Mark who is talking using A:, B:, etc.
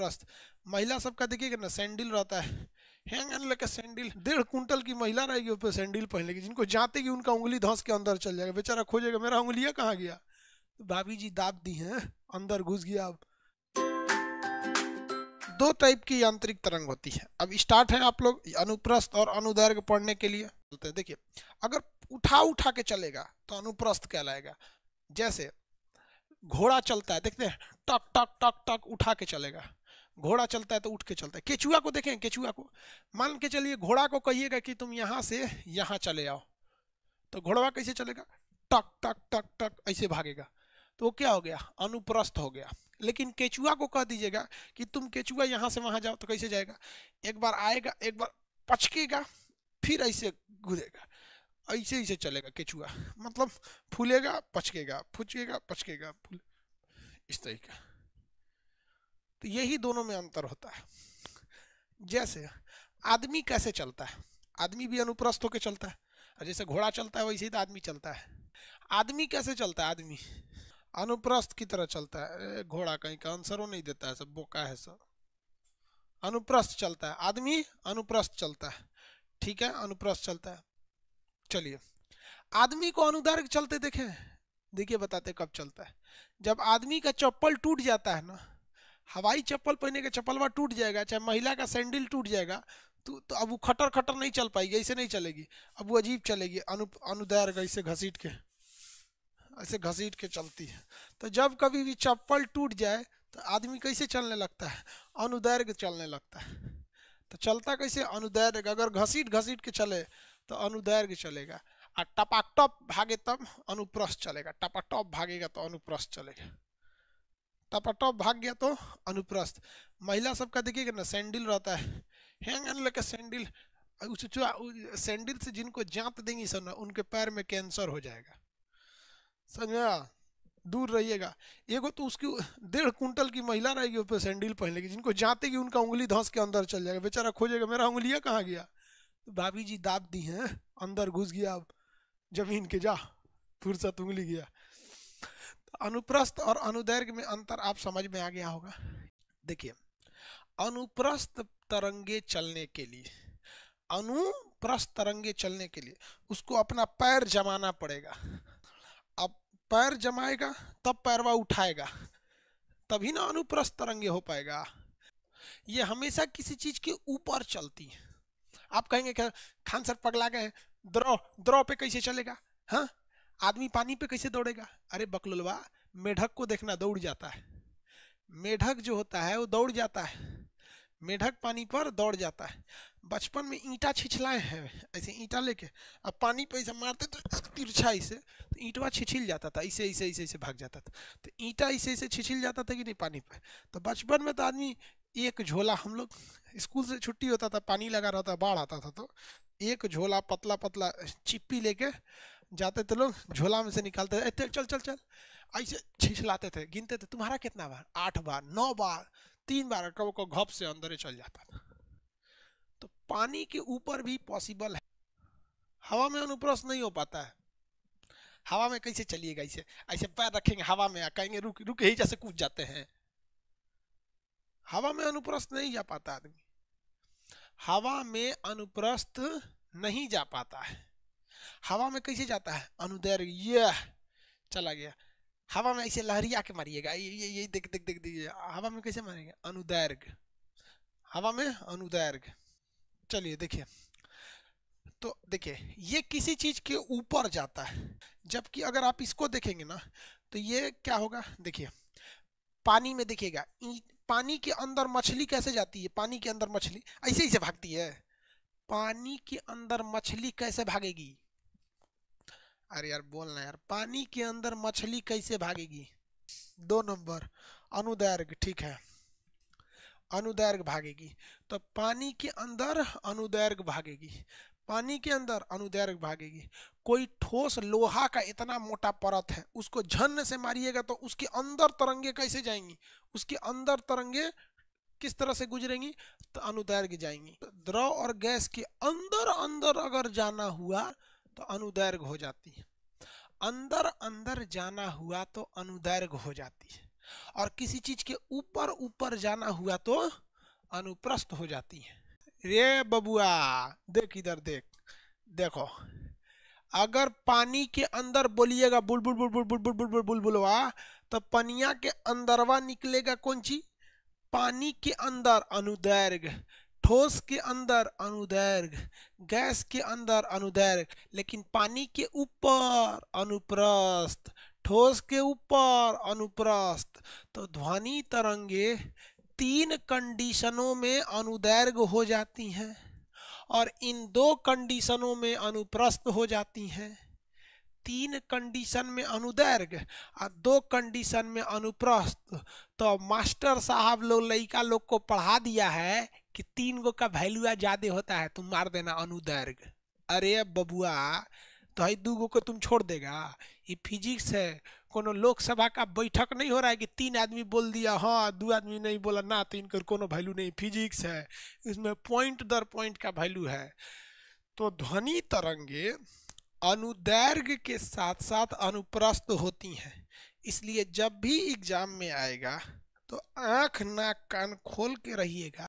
A: प्रस्त महिला सबका देखिएगा ना सैंडल रहता है हैंग एंड लगा सैंडल डेढ़ कुंटल की महिला रहेगी उस पर सैंडल पहनेगी जिनको जाते कि उनका उंगली धंस के अंदर चल जाएगा बेचारा खोजेगा मेरा उंगलियाँ कहाँ गया तो भाभी जी दाब दी हैं अंदर घुस गया अब दो टाइप की यांत्रिक तरंग होती है अब स्टार्ट है आप लोग अनुप्रस्थ और अनुदैर्घ पढ़ने के लिए चलते हैं देखिए अगर उठा उठा के चलेगा तो अनुप्रस्थ कहलाएगा जैसे घोड़ा चलता है देखते हैं टक टक टक टक उठा के चलेगा घोड़ा चलता है तो उठ के चलता है केचुआ को देखें केचुआ को मान के चलिए घोड़ा को कहिएगा कि तुम यहाँ से यहाँ चले आओ तो घोड़वा कैसे चलेगा टक टक टक टक ऐसे भागेगा तो वो क्या हो गया अनुप्रस्थ हो गया लेकिन केचुआ को कह दीजिएगा कि तुम केचुआ यहाँ से वहाँ जाओ तो कैसे जाएगा एक बार आएगा एक बार पचकेगा फिर ऐसे घूरेगा ऐसे ऐसे चलेगा केचुआ मतलब फूलेगा पचकेगा फूचकेगा पचकेगा फूल इस तरीका तो यही दोनों में अंतर होता है जैसे आदमी कैसे चलता है आदमी भी अनुप्रस्थ होकर चलता है और जैसे घोड़ा चलता है वैसे ही तो आदमी चलता है आदमी कैसे चलता है आदमी अनुप्रस्थ की तरह चलता है घोड़ा कहीं का आंसरों नहीं देता है सब बोका है सब अनुप्रस्थ चलता है आदमी अनुप्रस्थ चलता है ठीक है अनुप्रस्थ चलता है चलिए आदमी को अनुदार्घ चलते देखें देखिए बताते कब चलता है जब आदमी का चप्पल टूट जाता है ना हवाई चप्पल पहने के चप्पलवा टूट जाएगा चाहे महिला का सैंडल टूट जाएगा तो तो अब वो खटर खटर नहीं चल पाएगी ऐसे नहीं चलेगी अब वो अजीब चलेगी अनु अनुदैर्घ ऐसे घसीट के ऐसे घसीट के चलती है तो जब कभी भी चप्पल टूट जाए तो आदमी कैसे चलने लगता है अनुदैर्घ चलने लगता है तो चलता कैसे अनुदैर्घ अगर घसीट घसीट के चले तो अनुदैर्घ चलेगा और टपाटप भागे तब अनुप्रस्थ चलेगा टपाटप भागेगा तो अनुप्रस्थ चलेगा टपाटप भाग गया तो अनुप्रस्थ महिला सबका देखिएगा ना सैंडल रहता है हैंग एंड लेकर सैंडल उस सैंडल से जिनको जांत देंगी सर ना उनके पैर में कैंसर हो जाएगा समझा दूर रहिएगा एगो तो उसकी डेढ़ कुंटल की महिला रहेगी उस सैंडल पहन लेगी जिनको जाँतेगी उनका उंगली धंस के अंदर चल जाएगा बेचारा खोजेगा मेरा उंगलिया कहाँ गया तो भाभी जी दाप दी हैं अंदर घुस गया अब जमीन के जा फुर्सत उंगली गया तो अनुप्रस्थ और अनुदैर्घ्य में अंतर आप समझ में आ गया होगा देखिए अनुप्रस्थ तरंगे चलने के लिए अनुप्रस्थ तरंगे चलने के लिए उसको अपना पैर जमाना पड़ेगा अब पैर जमाएगा तब पैरवा उठाएगा तभी ना अनुप्रस्थ तरंगे हो पाएगा ये हमेशा किसी चीज के ऊपर चलती है आप कहेंगे खान सर पगला गए द्रव द्रव पे कैसे चलेगा हाँ आदमी पानी पे कैसे दौड़ेगा अरे बकलुलवा मेढक को देखना दौड़ जाता है मेढक जो होता है वो दौड़ जाता है मेढक पानी पर दौड़ जाता है बचपन में ईंटा छिछलाए हैं ऐसे ईंटा लेके अब पानी पे ऐसे मारते तो तिरछाई से तो ईंटवा छिछिल जाता था इसे इसे इसे ऐसे भाग जाता था तो ईंटा इसे ऐसे छिछिल जाता था कि नहीं पानी पे तो बचपन में तो आदमी एक झोला हम लोग स्कूल से छुट्टी होता था पानी लगा रहता बाढ़ आता था तो एक झोला पतला पतला चिप्पी लेके जाते थे लोग झोला में से निकालते थे चल चल चल ऐसे छिछलाते थे गिनते थे तुम्हारा कितना बार आठ बार नौ बार तीन बार कबो को घप से अंदर चल जाता था तो पानी के ऊपर भी पॉसिबल है हवा में अनुप्रस्त नहीं हो पाता है हवा में कैसे चलिएगा ऐसे ऐसे पैर रखेंगे हवा में कहेंगे रुक रुक ही जैसे कूद जाते हैं हवा में अनुप्रस्त नहीं जा पाता आदमी हवा में अनुप्रस्थ नहीं जा पाता है हवा में कैसे जाता है अनुदैर ये चला गया हवा में ऐसे लहरिया के मारिएगा ये ये ये देख देख देख दीजिए हवा में कैसे मारेंगे अनुदैर्घ हवा में अनुदैर्घ चलिए देखिए तो देखिए ये किसी चीज के ऊपर जाता है जबकि अगर आप इसको देखेंगे ना तो ये क्या होगा देखिए पानी में देखिएगा पानी के अंदर मछली कैसे जाती है पानी के अंदर मछली ऐसे ऐसे भागती है पानी के अंदर मछली कैसे भागेगी अरे यार बोलना यार पानी के अंदर मछली कैसे भागेगी दो नंबर अनुदैर्घ ठीक है अनुदैर्घ भागेगी तो पानी के अंदर अनुदैर्घ भागेगी पानी के अंदर अनुदैर्घ भागेगी कोई ठोस लोहा का इतना मोटा परत है उसको झन्न से मारिएगा तो उसके अंदर तरंगे कैसे जाएंगी उसके अंदर तरंगे किस तरह से गुजरेंगी तो अनुदैर्घ जाएंगी तो द्रव और गैस के अंदर अंदर अगर जाना हुआ तो अनुदैर्घ हो जाती है अंदर अंदर जाना हुआ तो अनुदैर्घ हो जाती है और किसी चीज के ऊपर ऊपर जाना हुआ तो अनुप्रस्थ हो जाती है रे बबुआ देख इधर देख देखो अगर पानी के अंदर बोलिएगा बुल बुल बुल बुल बुल बुल बुल बुल बुल बुलवा तो पनिया के अंदरवा निकलेगा कौन चीज पानी के अंदर अनुदैर्घ ठोस के अंदर अनुदैर्घ गैस के अंदर अनुदैर्घ लेकिन पानी के ऊपर अनुप्रस्थ ठोस के ऊपर अनुप्रस्थ तो ध्वनि तरंगे तीन कंडीशनों में अनुदैर्घ हो जाती हैं और इन दो कंडीशनों में अनुप्रस्थ हो जाती हैं तीन कंडीशन में अनुदैर्घ और दो कंडीशन में अनुप्रस्थ तो मास्टर साहब लोग लड़का लोग को पढ़ा दिया है कि तीन गो का वैल्यू ज्यादा होता है तुम मार देना अनुदर्ग अरे बबुआ तो भाई दू गो को तुम छोड़ देगा ये फिजिक्स है कोनो लोकसभा का बैठक नहीं हो रहा है कि तीन आदमी बोल दिया हाँ दो आदमी नहीं बोला ना तो इनकर कोनो वैल्यू नहीं फिजिक्स है इसमें पॉइंट दर पॉइंट का वैल्यू है तो ध्वनि तरंगे अनुदैर्घ के साथ साथ अनुप्रस्थ होती हैं इसलिए जब भी एग्जाम में आएगा तो आंख नाक कान खोल के रहिएगा